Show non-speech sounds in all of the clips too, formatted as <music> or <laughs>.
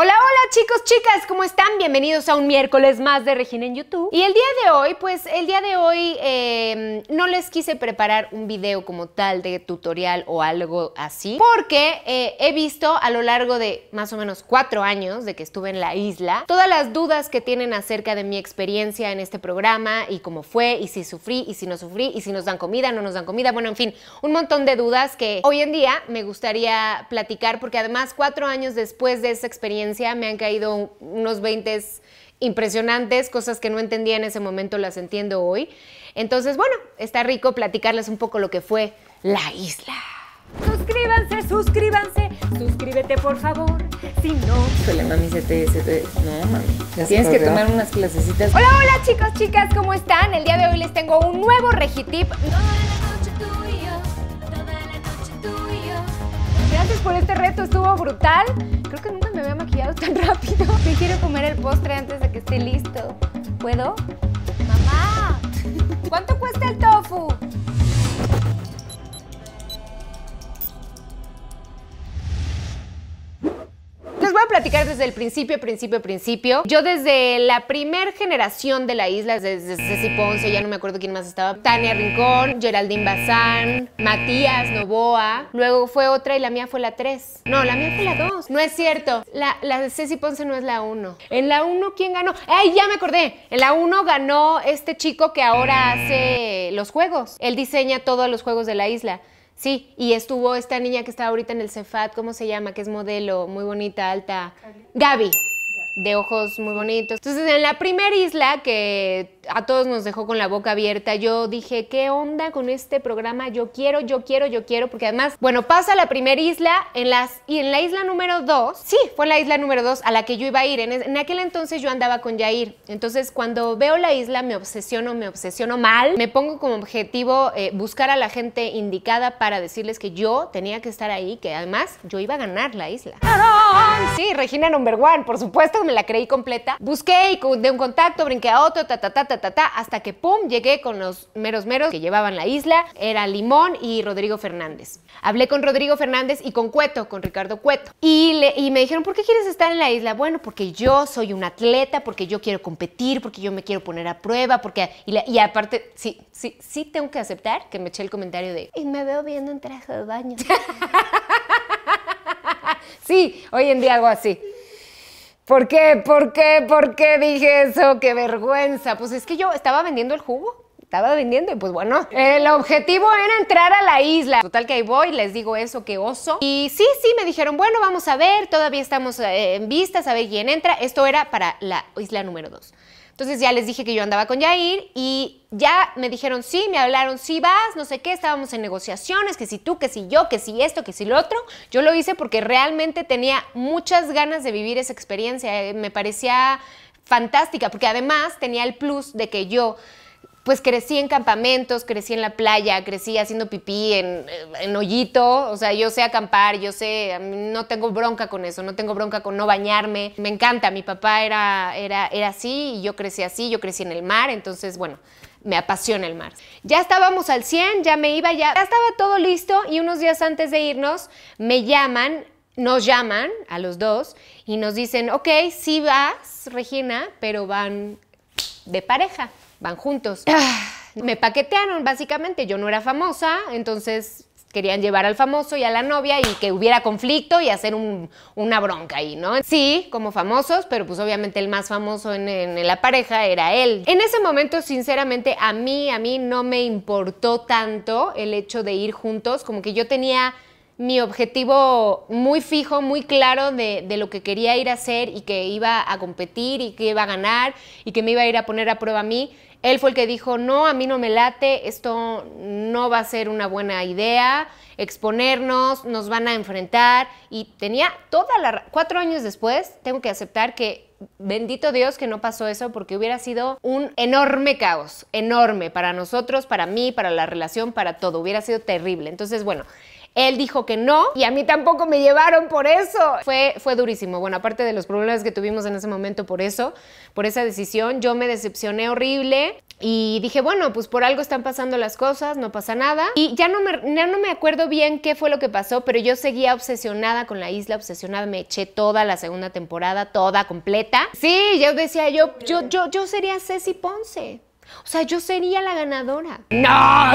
Hola, hola chicos, chicas, ¿cómo están? Bienvenidos a un miércoles más de Regina en YouTube. Y el día de hoy, pues el día de hoy em, no les quise preparar un video como tal de tutorial o algo así, porque eh, he visto a lo largo de más o menos cuatro años de que estuve en la isla, todas las dudas que tienen acerca de mi experiencia en este programa y cómo fue, y si sufrí, y si no sufrí, y si nos dan comida, no nos dan comida, bueno, en fin, un montón de dudas que hoy en día me gustaría platicar porque además cuatro años después de esa experiencia, me han caído unos 20 impresionantes, cosas que no entendía en ese momento las entiendo hoy. Entonces, bueno, está rico platicarles un poco lo que fue la isla. Suscríbanse, suscríbanse, suscríbete por favor. Si no. mami, No, mami. Tienes que tomar unas clasecitas. Hola, hola, chicos, chicas, ¿cómo están? El día de hoy les tengo un nuevo regitip. Gracias por este reto, estuvo brutal. Creo que nunca me había maquillado tan rápido. Me <laughs> quiero comer el postre antes de que esté listo. ¿Puedo? ¡Mamá! ¿Cuánto cuesta el tofu? voy a platicar desde el principio, principio, principio. Yo desde la primer generación de la isla, desde Ceci Ponce, ya no me acuerdo quién más estaba, Tania Rincón, Geraldine Bazán, Matías Novoa, luego fue otra y la mía fue la 3. No, la mía fue la 2. No es cierto, la, la de Ceci Ponce no es la 1. En la 1, ¿quién ganó? ¡Ay, ya me acordé! En la 1 ganó este chico que ahora hace los juegos. Él diseña todos los juegos de la isla. Sí, y estuvo esta niña que está ahorita en el Cefat, ¿cómo se llama? Que es modelo, muy bonita, alta. Gaby, de ojos muy bonitos. Entonces, en la primera isla que a todos nos dejó con la boca abierta. Yo dije, ¿qué onda con este programa? Yo quiero, yo quiero, yo quiero, porque además, bueno, pasa la primera isla en las, y en la isla número dos, sí, fue la isla número dos a la que yo iba a ir. En, aquel entonces yo andaba con Jair Entonces, cuando veo la isla, me obsesiono, me obsesiono mal. Me pongo como objetivo eh, buscar a la gente indicada para decirles que yo tenía que estar ahí, que además yo iba a ganar la isla. Sí, Regina Number One, por supuesto, me la creí completa. Busqué y de un contacto brinqué a otro, ta, ta, ta, ta hasta que pum, llegué con los meros meros que llevaban la isla, era Limón y Rodrigo Fernández. Hablé con Rodrigo Fernández y con Cueto, con Ricardo Cueto, y, le, me dijeron, ¿por qué quieres estar en la isla? Bueno, porque yo soy un atleta, porque yo quiero competir, porque yo me quiero poner a prueba, porque, y, aparte, sí, sí, sí tengo que aceptar que me eché el comentario de, y me veo viendo en traje de baño. <laughs> sí, hoy en día hago así. ¿Por qué? ¿Por qué? ¿Por qué dije eso? ¡Qué vergüenza! Pues es que yo estaba vendiendo el jugo estaba vendiendo y pues bueno, el objetivo era entrar a la isla. Total que ahí voy, les digo eso, qué oso. Y sí, sí, me dijeron, bueno, vamos a ver, todavía estamos eh, en vista, a ver quién entra. Esto era para la isla número 2. Entonces ya les dije que yo andaba con Yair y ya me dijeron sí, me hablaron sí vas, no sé qué, estábamos en negociaciones, que si tú, que si yo, que si esto, que si lo otro. Yo lo hice porque realmente tenía muchas ganas de vivir esa experiencia, eh, me parecía fantástica, porque además tenía el plus de que yo pues crecí en campamentos, crecí en la playa, crecí haciendo pipí en, hoyito, o sea, yo sé acampar, yo sé, no tengo bronca con eso, no tengo bronca con no bañarme, me encanta, mi papá era, era, era así y yo crecí así, yo crecí en el mar, entonces, bueno, me apasiona el mar. Ya estábamos al 100, ya me iba, ya, ya estaba todo listo y unos días antes de irnos me llaman nos llaman a los dos y nos dicen, ok, sí vas, Regina, pero van de pareja van juntos. Ah. Me paquetearon, básicamente. Yo no era famosa, entonces querían llevar al famoso y a la novia y que hubiera conflicto y hacer una bronca ahí, ¿no? Sí, como famosos, pero pues obviamente el más famoso en, la pareja era él. En ese momento, sinceramente, a mí, a mí no me importó tanto el hecho de ir juntos, como que yo tenía mi objetivo muy fijo, muy claro de lo que quería ir a hacer y que iba a competir y que iba a ganar y que me iba a ir a poner a prueba a mí él fue el que dijo, no, a mí no me late, esto no va a ser una buena idea, exponernos, nos van a enfrentar. Y tenía toda la... Cuatro años después, tengo que aceptar que bendito Dios que no pasó eso porque hubiera sido un enorme caos, enorme para nosotros, para mí, para la relación, para todo, hubiera sido terrible. Entonces, bueno, él dijo que no y a mí tampoco me llevaron por eso. Fue, fue durísimo. Bueno, aparte de los problemas que tuvimos en ese momento por eso, por esa decisión, yo me decepcioné horrible. Y dije, bueno, pues por algo están pasando las cosas, no pasa nada. Y ya no me, no me acuerdo bien qué fue lo que pasó, pero yo seguía obsesionada con la isla, obsesionada. Me eché toda la segunda temporada, toda completa. Sí, yo decía, yo, yo, yo, yo sería Ceci Ponce. O sea, yo sería la ganadora. ¡No!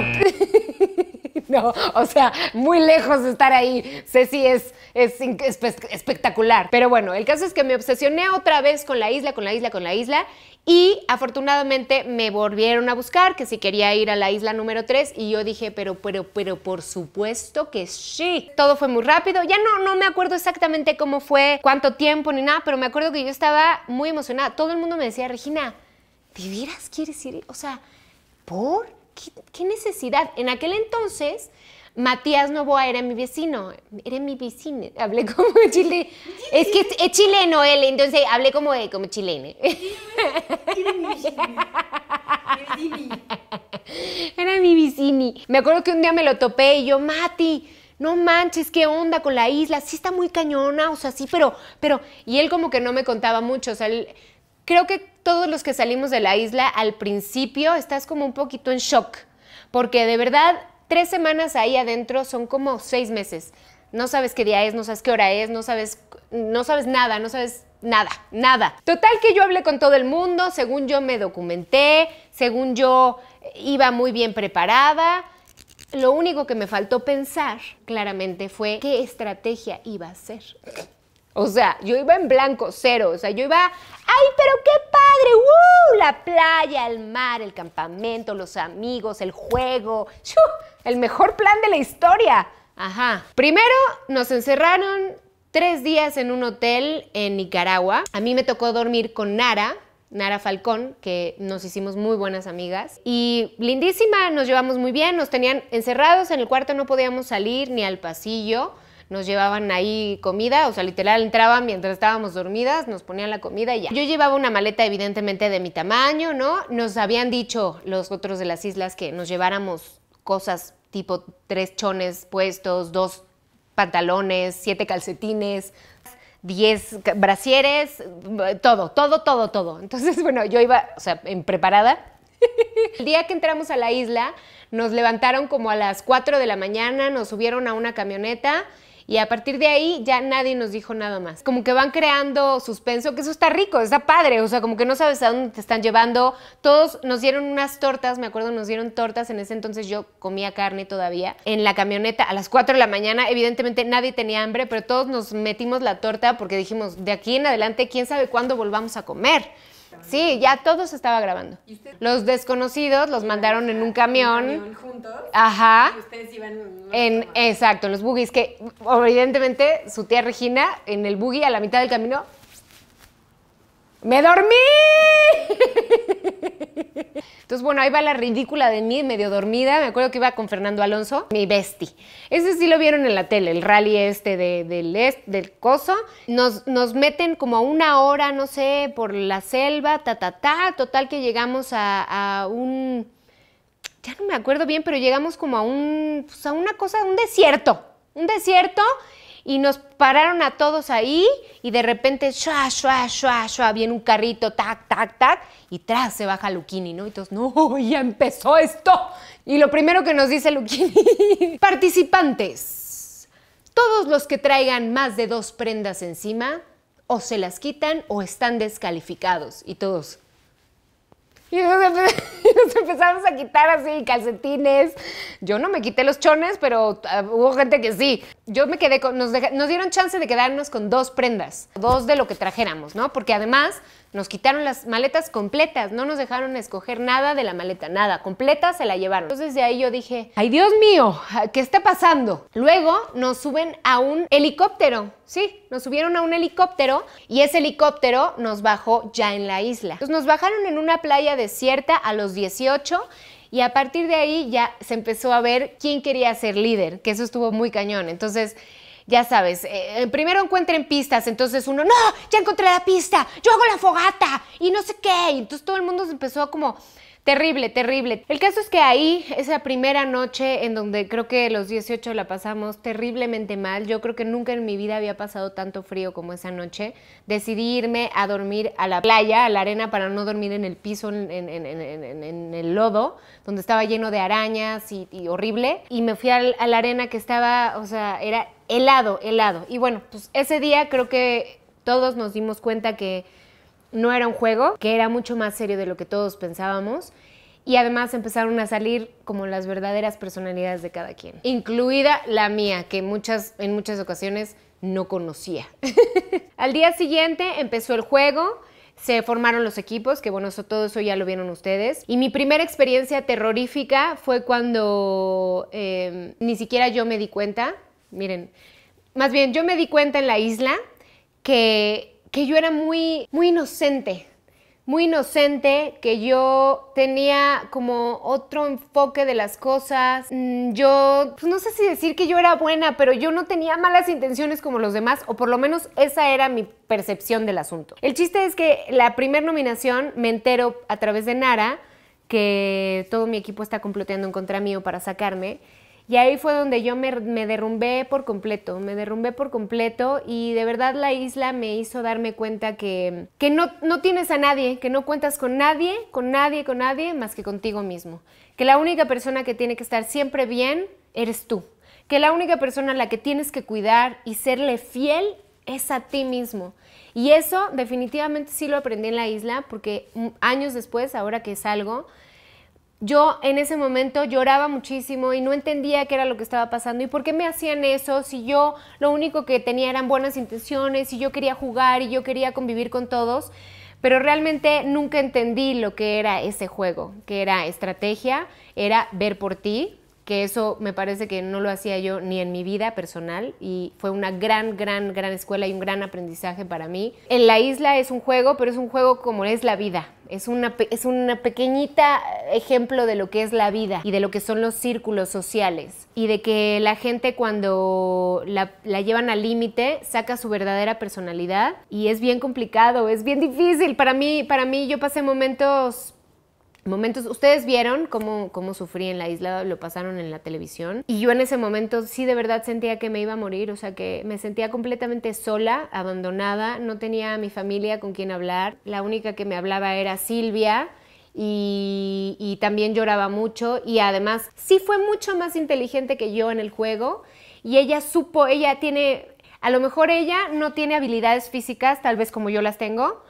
<laughs> <laughs> no, o sea, muy lejos de estar ahí. Ceci es, es, es espectacular. Pero bueno, el caso es que me obsesioné otra vez con la isla, con la isla, con la isla. Y afortunadamente me volvieron a buscar que si quería ir a la isla número 3 y yo dije, pero, pero, pero por supuesto que sí. Todo fue muy rápido. Ya no, no me acuerdo exactamente cómo fue, cuánto tiempo ni nada, pero me acuerdo que yo estaba muy emocionada. Todo el mundo me decía, Regina, ¿de quieres ir? O sea, ¿por? ¿qué, necesidad? En aquel entonces, Matías Novoa era mi vecino, era mi vecino, <laughs> hablé como chile, es que es, chileno él, entonces hablé como, como chileno. <laughs> Era mi vecino. Me acuerdo que un día me lo topé y yo, Mati, no manches, qué onda con la isla, sí está muy cañona, o sea, sí, pero, pero, y él como que no me contaba mucho, o sea, él Creo que todos los que salimos de la isla al principio estás como un poquito en shock, porque de verdad tres semanas ahí adentro son como seis meses. No sabes qué día es, no sabes qué hora es, no sabes, no sabes nada, no sabes nada, nada. Total que yo hablé con todo el mundo, según yo me documenté, según yo iba muy bien preparada. Lo único que me faltó pensar claramente fue qué estrategia iba a ser. O sea, yo iba en blanco, cero. O sea, yo iba, ¡ay, pero qué padre! ¡Uh! La playa, el mar, el campamento, los amigos, el juego. El mejor plan de la historia. Ajá. Primero nos encerraron tres días en un hotel en Nicaragua. A mí me tocó dormir con Nara, Nara Falcón, que nos hicimos muy buenas amigas. Y lindísima, nos llevamos muy bien, nos tenían encerrados en el cuarto, no podíamos salir ni al pasillo nos llevaban ahí comida, o sea, literal entraban mientras estábamos dormidas, nos ponían la comida y ya. Yo llevaba una maleta evidentemente de mi tamaño, ¿no? Nos habían dicho los otros de las islas que nos lleváramos cosas tipo tres chones puestos, dos pantalones, siete calcetines, diez brasieres, todo, todo, todo, todo. Entonces, <laughs> bueno, yo iba, o sea, en preparada. <laughs> El día que entramos a la isla, nos levantaron como a las 4 de la mañana, nos subieron a una camioneta y a partir de ahí ya nadie nos dijo nada más. Como que van creando suspenso, que eso está rico, está padre, o sea, como que no sabes a dónde te están llevando. Todos nos dieron unas tortas, me acuerdo, nos dieron tortas, en ese entonces yo comía carne todavía, en la camioneta a las 4 de la mañana, evidentemente nadie tenía hambre, pero todos nos metimos la torta porque dijimos, de aquí en adelante, quién sabe cuándo volvamos a comer. Sí, ya todo se estaba grabando. Los desconocidos los mandaron en un camión. juntos? Ajá. ustedes iban en, exacto, los boogies que evidentemente su tía Regina en el boogie, a la mitad del camino ¡Me dormí! Entonces, bueno, ahí va la ridícula de mí, medio dormida. Me acuerdo que iba con Fernando Alonso, mi bestie. Ese sí lo vieron en la tele, el rally este del, del coso. Nos, nos meten como a una hora, no sé, por la selva, ta, ta, ta. Total que llegamos a, a un... Ya no me acuerdo bien, pero llegamos como a un... Pues a una cosa, un desierto. Un desierto y nos pararon a todos ahí y de repente, shua, shua, shua, shua, viene un carrito, tac, tac, tac, y tras se baja Luquini, ¿no? Y todos, no, <laughs> ya empezó esto. Y lo primero que nos dice Luquini, <laughs> participantes, todos los que traigan más de dos prendas encima, o se las quitan o están descalificados. Y todos. <laughs> Y <laughs> empezamos a quitar así calcetines. Yo no me quité los chones, pero ah, hubo gente que sí. Yo me quedé con, nos, nos dieron chance de quedarnos con dos prendas, dos de lo que trajéramos, ¿no? Porque además nos quitaron las maletas completas, no nos dejaron escoger nada de la maleta, nada, completa se la llevaron. Entonces de ahí yo dije, ay Dios mío, ¿qué está pasando? Luego nos suben a un helicóptero, sí, nos subieron a un helicóptero y ese helicóptero nos bajó ya en la isla. Entonces nos bajaron en una playa desierta a los 18 y a partir de ahí ya se empezó a ver quién quería ser líder, que eso estuvo muy cañón. Entonces ya sabes, eh, eh, primero encuentren pistas, entonces uno, no, ya encontré la pista, yo hago la fogata y no sé qué. entonces todo el mundo se empezó como... Terrible, terrible. El caso es que ahí, esa primera noche en donde creo que los 18 la pasamos terriblemente mal, yo creo que nunca en mi vida había pasado tanto frío como esa noche, decidí irme a dormir a la playa, a la arena, para no dormir en el piso, en, el lodo, donde estaba lleno de arañas y, y horrible. Y me fui a la arena que estaba, o sea, era helado, helado. Y bueno, pues ese día creo que todos nos dimos cuenta que no era un juego, que era mucho más serio de lo que todos pensábamos. Y además empezaron a salir como las verdaderas personalidades de cada quien, incluida la mía, que muchas, en muchas ocasiones no conocía. <laughs> Al día siguiente empezó el juego, se formaron los equipos, que bueno, eso, todo eso ya lo vieron ustedes. Y mi primera experiencia terrorífica fue cuando em, ni siquiera yo me di cuenta miren, más bien yo me di cuenta en la isla que, yo era muy, muy inocente, muy inocente, que yo tenía como otro enfoque de las cosas. Mm, yo, pues no sé si decir que yo era buena, pero yo no tenía malas intenciones como los demás, o por lo menos esa era mi percepción del asunto. El chiste es que la primera nominación me entero a través de Nara, que todo mi equipo está comploteando en contra mío para sacarme. Y ahí fue donde yo me, derrumbé por completo, me derrumbé por completo y de verdad la isla me hizo darme cuenta que, que no, no tienes a nadie, que no cuentas con nadie, con nadie, con nadie más que contigo mismo. Que la única persona que tiene que estar siempre bien eres tú. Que la única persona a la que tienes que cuidar y serle fiel es a ti mismo. Y eso definitivamente sí lo aprendí en la isla porque mm, años después, ahora que salgo, yo en ese momento lloraba muchísimo y no entendía qué era lo que estaba pasando y por qué me hacían eso si yo lo único que tenía eran buenas intenciones y yo quería jugar y yo quería convivir con todos, pero realmente nunca entendí lo que era ese juego, que era estrategia, era ver por ti, que eso me parece que no lo hacía yo ni en mi vida personal y fue una gran, gran, gran escuela y un gran aprendizaje para mí. En la isla es un juego, pero es un juego como es la vida. Es, una, es una pequeñita ejemplo de lo que es la vida y de lo que son los círculos sociales y de que la gente cuando la, la llevan al límite saca su verdadera personalidad y es bien complicado, es bien difícil. Para mí, para mí yo pasé momentos momentos, ustedes vieron cómo, sufrí en la isla, lo pasaron en la televisión. Y yo en ese momento sí de verdad sentía que me iba a morir, o sea que me sentía completamente sola, abandonada, no tenía a mi familia con quien hablar. La única que me hablaba era Silvia. Y, y también lloraba mucho y además sí fue mucho más inteligente que yo en el juego y ella supo, ella tiene, a lo mejor ella no tiene habilidades físicas tal vez como yo las tengo,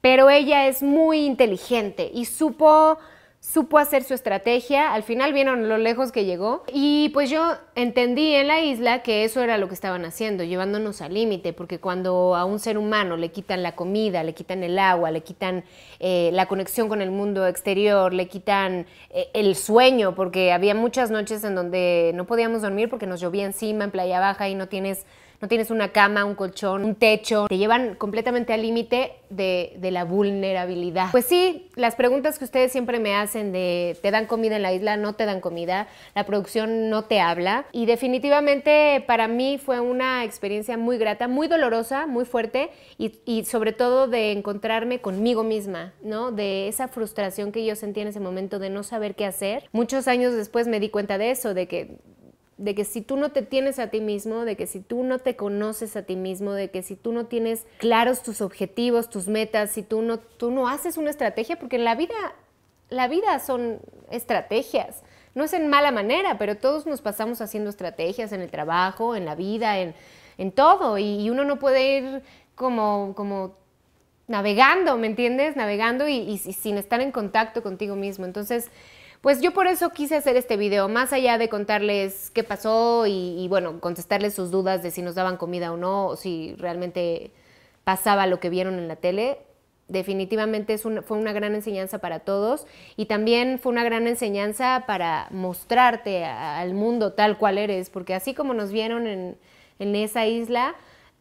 pero ella es muy inteligente y supo supo hacer su estrategia, al final vieron lo lejos que llegó y pues yo entendí en la isla que eso era lo que estaban haciendo, llevándonos al límite, porque cuando a un ser humano le quitan la comida, le quitan el agua, le quitan eh, la conexión con el mundo exterior, le quitan eh, el sueño, porque había muchas noches en donde no podíamos dormir porque nos llovía encima en playa baja y no tienes no tienes una cama, un colchón, un techo, te llevan completamente al límite de, la vulnerabilidad. Pues sí, las preguntas que ustedes siempre me hacen de ¿te dan comida en la isla? ¿No te dan comida? La producción no te habla. Y definitivamente para mí fue una experiencia muy grata, muy dolorosa, muy fuerte y, y sobre todo de encontrarme conmigo misma, ¿no? De esa frustración que yo sentí en ese momento de no saber qué hacer. Muchos años después me di cuenta de eso, de que de que si tú no te tienes a ti mismo, de que si tú no te conoces a ti mismo, de que si tú no tienes claros tus objetivos, tus metas, si tú no, tú no haces una estrategia, porque en la vida, la vida son estrategias. No es en mala manera, pero todos nos pasamos haciendo estrategias en el trabajo, en la vida, en, todo. Y, uno no puede ir como, como navegando, ¿me entiendes? Navegando y sin estar en contacto contigo mismo. Entonces, pues yo por eso quise hacer este video, más allá de contarles qué pasó y, bueno, contestarles sus dudas de si nos daban comida o no, o si realmente pasaba lo que vieron en la tele, definitivamente es fue una gran enseñanza para todos y también fue una gran enseñanza para mostrarte al mundo tal cual eres, porque así como nos vieron en, en, esa isla,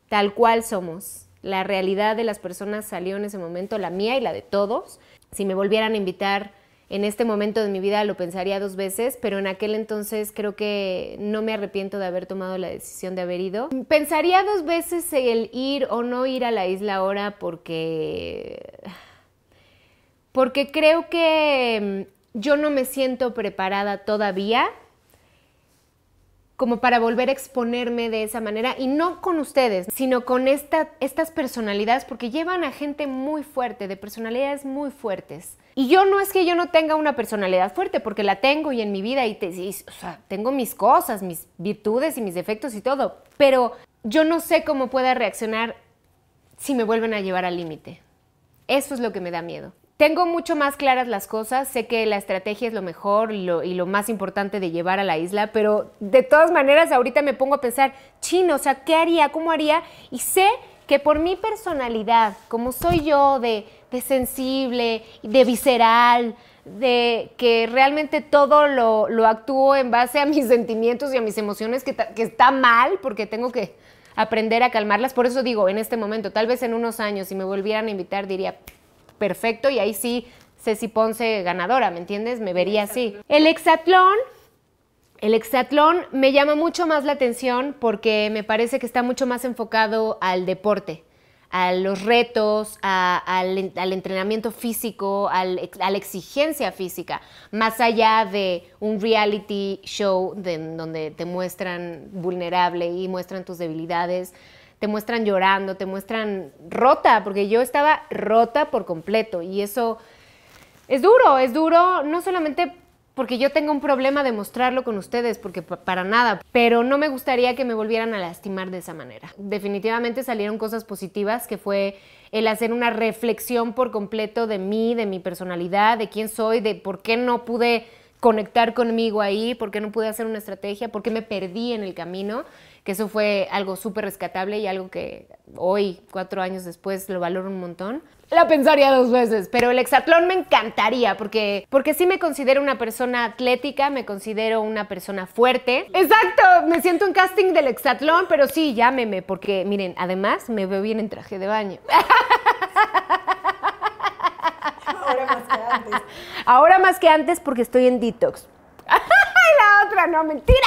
tal cual somos. La realidad de las personas salió en ese momento, la mía y la de todos. Si me volvieran a invitar en este momento de mi vida lo pensaría dos veces, pero en aquel entonces creo que no me arrepiento de haber tomado la decisión de haber ido. Pensaría dos veces el ir o no ir a la isla ahora porque... Porque creo que mm, yo no me siento preparada todavía como para volver a exponerme de esa manera y no con ustedes, sino con estas personalidades, porque llevan a gente muy fuerte, de personalidades muy fuertes. Y yo no es que yo no tenga una personalidad fuerte, porque la tengo y en mi vida, y, te, tengo mis cosas, mis virtudes y mis defectos y todo, pero yo no sé cómo pueda reaccionar si me vuelven a llevar al límite. Eso es lo que me da miedo. Tengo mucho más claras las cosas, sé que la estrategia es lo mejor y lo más importante de llevar a la isla, pero de todas maneras ahorita me pongo a pensar, chino, o sea, ¿qué haría? ¿Cómo haría? Y sé que por mi personalidad, como soy yo de, sensible, de visceral, de que realmente todo lo, actúo en base a mis <laughs> sentimientos y a mis emociones, que, que, está mal porque tengo que aprender a calmarlas. Por eso digo, en este momento, tal vez en unos años, si me volvieran a invitar, diría, perfecto y ahí sí Ceci Ponce ganadora, ¿me entiendes? Me vería así. El exatlón el me llama mucho más la atención porque me parece que está mucho más enfocado al deporte, a los retos, al, entrenamiento físico, a la exigencia física, más allá de un reality show donde te muestran vulnerable y muestran tus debilidades te muestran llorando, te muestran rota, porque yo estaba rota por completo y eso es duro, es duro, no solamente porque yo tengo un problema de mostrarlo con ustedes, porque para nada, pero no me gustaría que me volvieran a lastimar de esa manera. Definitivamente salieron cosas positivas, que fue el hacer una reflexión por completo de mí, de mi personalidad, de quién soy, de por qué no pude conectar conmigo ahí, porque no pude hacer una estrategia, porque me perdí en el camino, que eso fue algo súper rescatable y algo que hoy, cuatro años después, lo valoro un montón. La pensaría dos veces, pero el hexatlón me encantaría porque, porque sí me considero una persona atlética, me considero una persona fuerte. Exacto, me siento un casting del hexatlón, pero sí, llámeme porque, miren, además me veo bien en traje de baño. <laughs> Ahora más que antes porque estoy en detox. <laughs> la otra, no, mentira.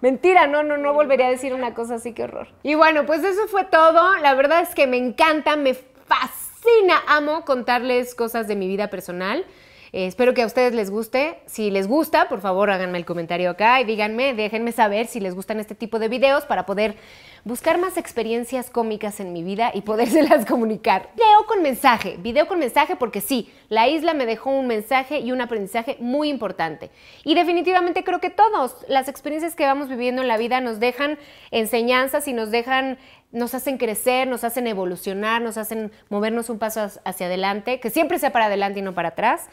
Mentira, no, no, no volvería a decir una cosa así, qué horror. Y bueno, pues eso fue todo. La verdad es que me encanta, me fascina, amo contarles cosas de mi vida personal. Eh, espero que a ustedes les guste. Si les gusta, por favor háganme el comentario acá y díganme, déjenme saber si les gustan este tipo de videos para poder buscar más experiencias cómicas en mi vida y podérselas <laughs> comunicar. Video con mensaje, video con mensaje porque sí, la isla me dejó un mensaje y un aprendizaje muy importante. Y definitivamente creo que todos, las experiencias que vamos viviendo en la vida nos dejan enseñanzas y nos dejan nos hacen crecer, nos hacen evolucionar, nos hacen movernos un paso hacia adelante, que siempre sea para adelante y no para atrás.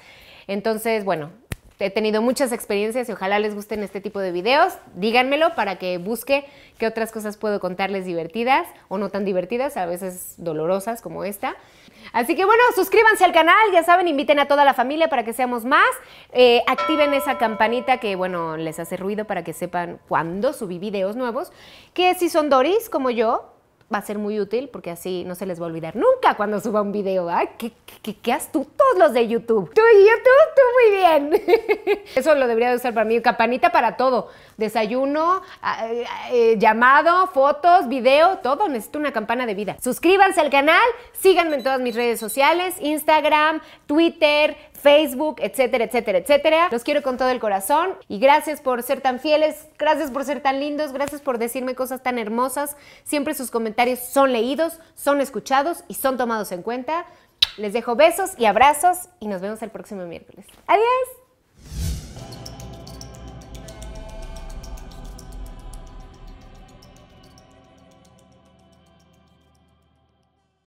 Entonces, bueno, He tenido muchas experiencias y ojalá les gusten este tipo de videos. Díganmelo para que busque qué otras cosas puedo contarles divertidas o no tan divertidas, a veces dolorosas como esta. Así que bueno, suscríbanse al canal, ya saben, inviten a toda la familia para que seamos más. Eh, activen esa campanita que, bueno, les hace ruido para que sepan cuando subí videos nuevos. Que si son Doris, como yo, va a ser muy útil porque así no se les va a olvidar nunca cuando suba un video. ¡Ay, qué, qué, tú? Todos los de YouTube! Tú y YouTube, tú muy bien. <laughs> Eso lo debería de usar para mí. Campanita para todo desayuno, ah, eh, eh, llamado, fotos, video, todo. Necesito una campana de vida. Suscríbanse al canal, síganme en todas mis redes sociales, Instagram, Twitter, Facebook, etcétera, etcétera, etcétera. Los quiero con todo el corazón y gracias por ser tan fieles, gracias por ser tan lindos, gracias por decirme cosas tan hermosas. Siempre sus comentarios son leídos, son escuchados y son tomados en cuenta. Les dejo besos y abrazos y nos vemos el próximo miércoles. Adiós.